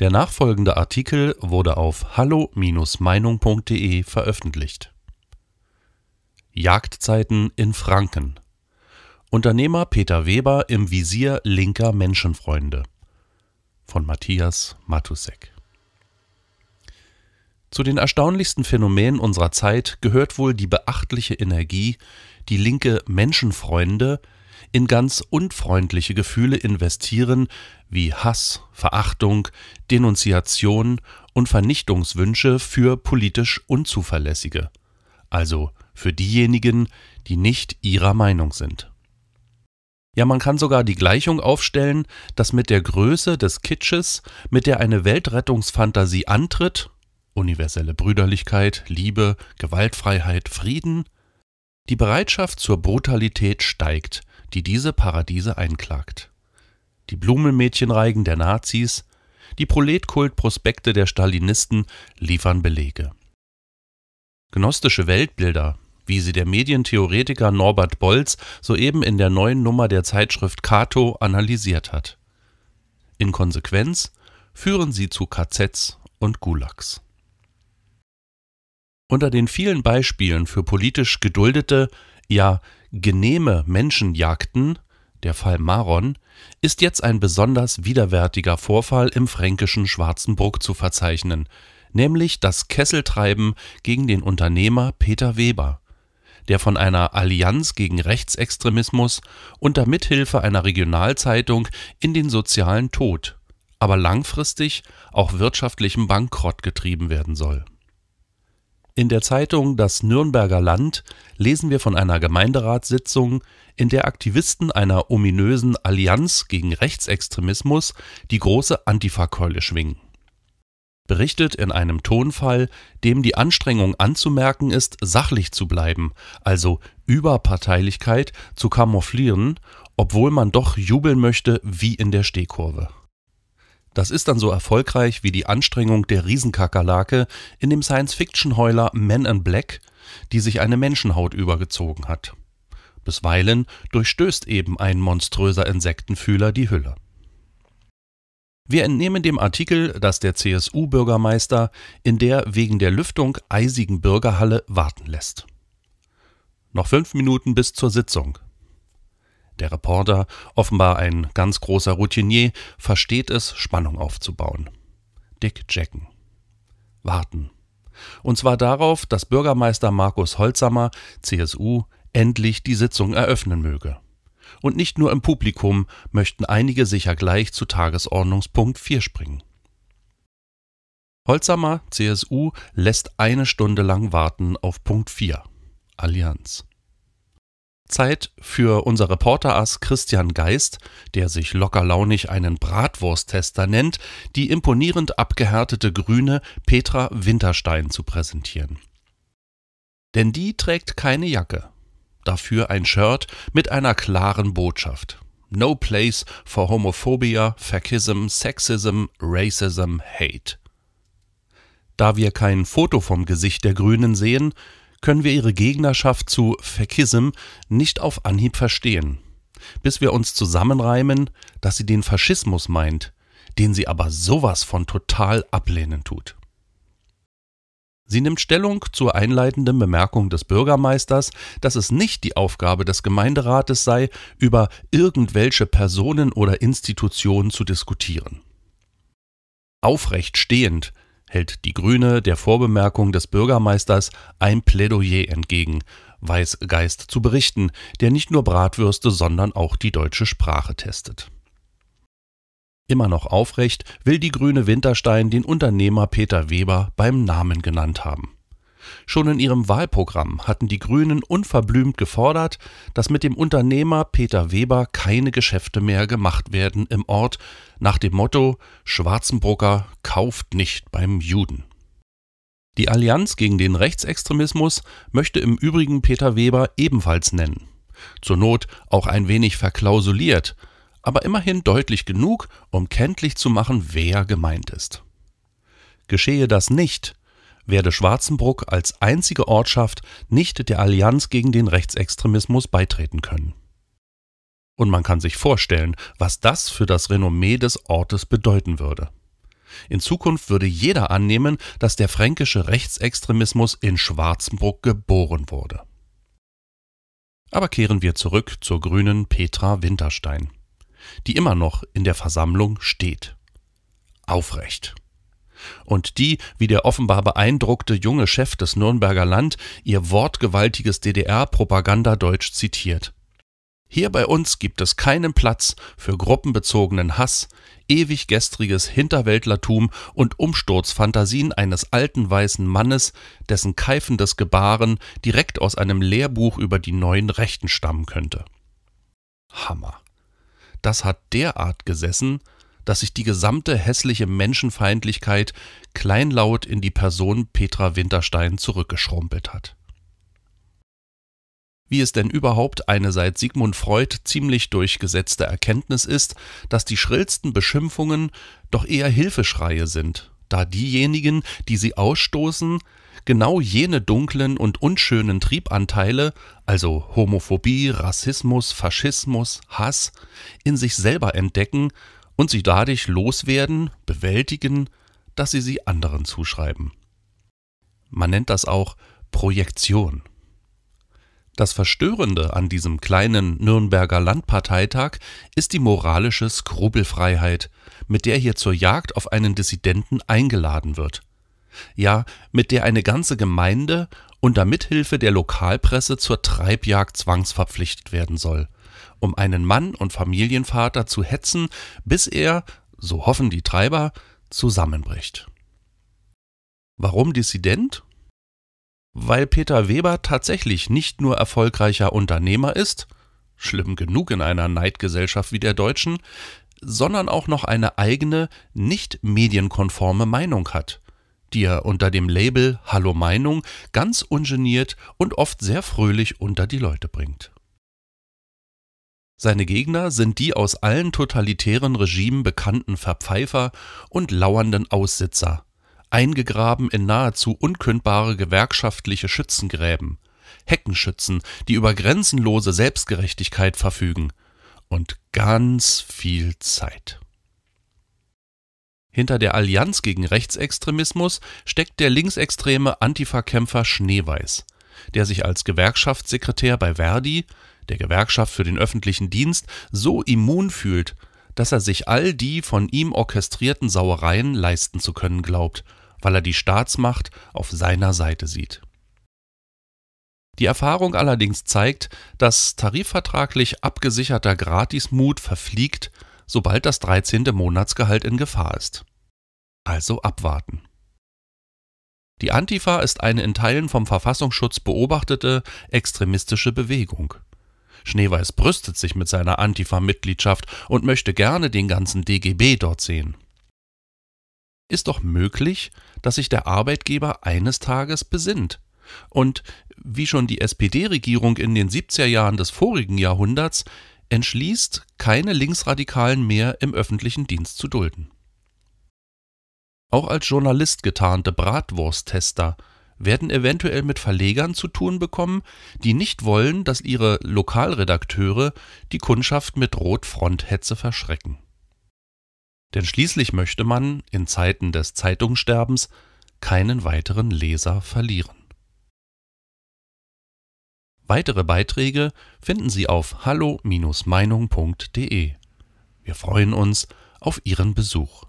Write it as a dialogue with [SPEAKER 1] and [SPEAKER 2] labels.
[SPEAKER 1] Der nachfolgende Artikel wurde auf hallo-meinung.de veröffentlicht. Jagdzeiten in Franken. Unternehmer Peter Weber im Visier linker Menschenfreunde. Von Matthias Matusek. Zu den erstaunlichsten Phänomenen unserer Zeit gehört wohl die beachtliche Energie, die linke Menschenfreunde in ganz unfreundliche Gefühle investieren, wie Hass, Verachtung, Denunziation und Vernichtungswünsche für politisch Unzuverlässige, also für diejenigen, die nicht ihrer Meinung sind. Ja, man kann sogar die Gleichung aufstellen, dass mit der Größe des Kitsches, mit der eine Weltrettungsfantasie antritt, universelle Brüderlichkeit, Liebe, Gewaltfreiheit, Frieden, die Bereitschaft zur Brutalität steigt, die diese Paradiese einklagt. Die Blumenmädchenreigen der Nazis, die Proletkultprospekte der Stalinisten liefern Belege. Gnostische Weltbilder, wie sie der Medientheoretiker Norbert Bolz soeben in der neuen Nummer der Zeitschrift Cato analysiert hat. In Konsequenz führen sie zu KZs und Gulags. Unter den vielen Beispielen für politisch geduldete, ja genehme Menschen jagten, der Fall Maron, ist jetzt ein besonders widerwärtiger Vorfall im fränkischen Schwarzenbruck zu verzeichnen, nämlich das Kesseltreiben gegen den Unternehmer Peter Weber, der von einer Allianz gegen Rechtsextremismus unter Mithilfe einer Regionalzeitung in den sozialen Tod, aber langfristig auch wirtschaftlichen Bankrott getrieben werden soll in der Zeitung Das Nürnberger Land lesen wir von einer Gemeinderatssitzung, in der Aktivisten einer ominösen Allianz gegen Rechtsextremismus die große Antifa-Keule schwingen. Berichtet in einem Tonfall, dem die Anstrengung anzumerken ist, sachlich zu bleiben, also Überparteilichkeit zu kamouflieren, obwohl man doch jubeln möchte wie in der Stehkurve. Das ist dann so erfolgreich wie die Anstrengung der Riesenkakerlake in dem Science-Fiction-Heuler Man in Black, die sich eine Menschenhaut übergezogen hat. Bisweilen durchstößt eben ein monströser Insektenfühler die Hülle. Wir entnehmen dem Artikel, dass der CSU-Bürgermeister in der wegen der Lüftung eisigen Bürgerhalle warten lässt. Noch fünf Minuten bis zur Sitzung, der Reporter, offenbar ein ganz großer Routinier, versteht es, Spannung aufzubauen. Dick Jacken. Warten. Und zwar darauf, dass Bürgermeister Markus Holzhammer, CSU, endlich die Sitzung eröffnen möge. Und nicht nur im Publikum möchten einige sicher gleich zu Tagesordnungspunkt 4 springen. Holzhammer, CSU, lässt eine Stunde lang warten auf Punkt 4, Allianz. Zeit für unser Reporter-Ass Christian Geist, der sich lockerlaunig einen Bratwursttester nennt, die imponierend abgehärtete Grüne Petra Winterstein zu präsentieren. Denn die trägt keine Jacke, dafür ein Shirt mit einer klaren Botschaft. No place for Homophobia, Fascism, Sexism, Racism, Hate. Da wir kein Foto vom Gesicht der Grünen sehen, können wir ihre Gegnerschaft zu Faschism nicht auf Anhieb verstehen, bis wir uns zusammenreimen, dass sie den Faschismus meint, den sie aber sowas von total ablehnen tut. Sie nimmt Stellung zur einleitenden Bemerkung des Bürgermeisters, dass es nicht die Aufgabe des Gemeinderates sei, über irgendwelche Personen oder Institutionen zu diskutieren. Aufrecht stehend hält die Grüne der Vorbemerkung des Bürgermeisters ein Plädoyer entgegen, weiß Geist zu berichten, der nicht nur Bratwürste, sondern auch die deutsche Sprache testet. Immer noch aufrecht will die Grüne Winterstein den Unternehmer Peter Weber beim Namen genannt haben. Schon in ihrem Wahlprogramm hatten die Grünen unverblümt gefordert, dass mit dem Unternehmer Peter Weber keine Geschäfte mehr gemacht werden im Ort, nach dem Motto Schwarzenbrucker kauft nicht beim Juden. Die Allianz gegen den Rechtsextremismus möchte im Übrigen Peter Weber ebenfalls nennen. Zur Not auch ein wenig verklausuliert, aber immerhin deutlich genug, um kenntlich zu machen, wer gemeint ist. Geschehe das nicht, werde Schwarzenbruck als einzige Ortschaft nicht der Allianz gegen den Rechtsextremismus beitreten können. Und man kann sich vorstellen, was das für das Renommee des Ortes bedeuten würde. In Zukunft würde jeder annehmen, dass der fränkische Rechtsextremismus in Schwarzenbruck geboren wurde. Aber kehren wir zurück zur grünen Petra Winterstein, die immer noch in der Versammlung steht. Aufrecht und die, wie der offenbar beeindruckte junge Chef des Nürnberger Land, ihr wortgewaltiges DDR-Propagandadeutsch zitiert. Hier bei uns gibt es keinen Platz für gruppenbezogenen Hass, ewig gestriges Hinterwäldlertum und Umsturzfantasien eines alten weißen Mannes, dessen keifendes Gebaren direkt aus einem Lehrbuch über die neuen Rechten stammen könnte. Hammer. Das hat derart gesessen, dass sich die gesamte hässliche Menschenfeindlichkeit kleinlaut in die Person Petra Winterstein zurückgeschrumpelt hat. Wie es denn überhaupt eine seit Sigmund Freud ziemlich durchgesetzte Erkenntnis ist, dass die schrillsten Beschimpfungen doch eher Hilfeschreie sind, da diejenigen, die sie ausstoßen, genau jene dunklen und unschönen Triebanteile, also Homophobie, Rassismus, Faschismus, Hass, in sich selber entdecken und sie dadurch loswerden, bewältigen, dass sie sie anderen zuschreiben. Man nennt das auch Projektion. Das Verstörende an diesem kleinen Nürnberger Landparteitag ist die moralische Skrupelfreiheit, mit der hier zur Jagd auf einen Dissidenten eingeladen wird. Ja, mit der eine ganze Gemeinde unter Mithilfe der Lokalpresse zur Treibjagd zwangsverpflichtet werden soll – um einen Mann und Familienvater zu hetzen, bis er, so hoffen die Treiber, zusammenbricht. Warum Dissident? Weil Peter Weber tatsächlich nicht nur erfolgreicher Unternehmer ist, schlimm genug in einer Neidgesellschaft wie der deutschen, sondern auch noch eine eigene, nicht medienkonforme Meinung hat, die er unter dem Label Hallo Meinung ganz ungeniert und oft sehr fröhlich unter die Leute bringt. Seine Gegner sind die aus allen totalitären Regimen bekannten Verpfeifer und lauernden Aussitzer, eingegraben in nahezu unkündbare gewerkschaftliche Schützengräben, Heckenschützen, die über grenzenlose Selbstgerechtigkeit verfügen und ganz viel Zeit. Hinter der Allianz gegen Rechtsextremismus steckt der linksextreme Antifa-Kämpfer Schneeweiß, der sich als Gewerkschaftssekretär bei Verdi, der Gewerkschaft für den öffentlichen Dienst, so immun fühlt, dass er sich all die von ihm orchestrierten Sauereien leisten zu können glaubt, weil er die Staatsmacht auf seiner Seite sieht. Die Erfahrung allerdings zeigt, dass tarifvertraglich abgesicherter Gratismut verfliegt, sobald das 13. Monatsgehalt in Gefahr ist. Also abwarten. Die Antifa ist eine in Teilen vom Verfassungsschutz beobachtete extremistische Bewegung. Schneeweiß brüstet sich mit seiner Antifa-Mitgliedschaft und möchte gerne den ganzen DGB dort sehen. Ist doch möglich, dass sich der Arbeitgeber eines Tages besinnt und, wie schon die SPD-Regierung in den 70er Jahren des vorigen Jahrhunderts, entschließt, keine Linksradikalen mehr im öffentlichen Dienst zu dulden. Auch als Journalist getarnte Bratwursttester werden eventuell mit Verlegern zu tun bekommen, die nicht wollen, dass ihre Lokalredakteure die Kundschaft mit Rotfronthexe verschrecken. Denn schließlich möchte man in Zeiten des Zeitungssterbens keinen weiteren Leser verlieren. Weitere Beiträge finden Sie auf hallo-meinung.de. Wir freuen uns auf Ihren Besuch.